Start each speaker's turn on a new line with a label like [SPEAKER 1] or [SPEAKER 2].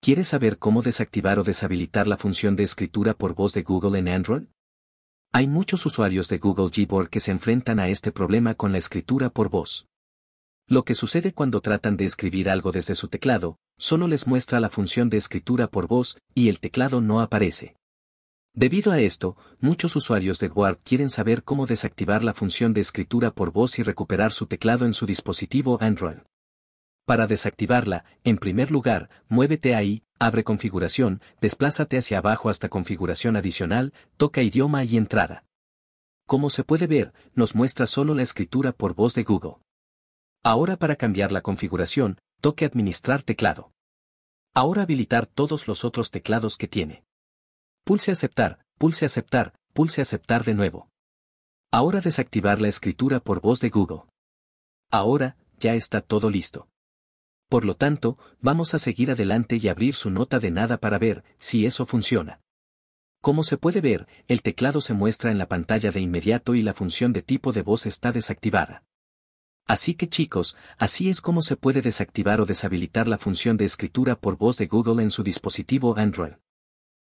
[SPEAKER 1] ¿Quieres saber cómo desactivar o deshabilitar la función de escritura por voz de Google en Android? Hay muchos usuarios de Google Gboard que se enfrentan a este problema con la escritura por voz. Lo que sucede cuando tratan de escribir algo desde su teclado, solo les muestra la función de escritura por voz y el teclado no aparece. Debido a esto, muchos usuarios de Word quieren saber cómo desactivar la función de escritura por voz y recuperar su teclado en su dispositivo Android. Para desactivarla, en primer lugar, muévete ahí, abre configuración, desplázate hacia abajo hasta configuración adicional, toca idioma y entrada. Como se puede ver, nos muestra solo la escritura por voz de Google. Ahora para cambiar la configuración, toque administrar teclado. Ahora habilitar todos los otros teclados que tiene. Pulse aceptar, pulse aceptar, pulse aceptar de nuevo. Ahora desactivar la escritura por voz de Google. Ahora, ya está todo listo. Por lo tanto, vamos a seguir adelante y abrir su nota de nada para ver si eso funciona. Como se puede ver, el teclado se muestra en la pantalla de inmediato y la función de tipo de voz está desactivada. Así que chicos, así es como se puede desactivar o deshabilitar la función de escritura por voz de Google en su dispositivo Android.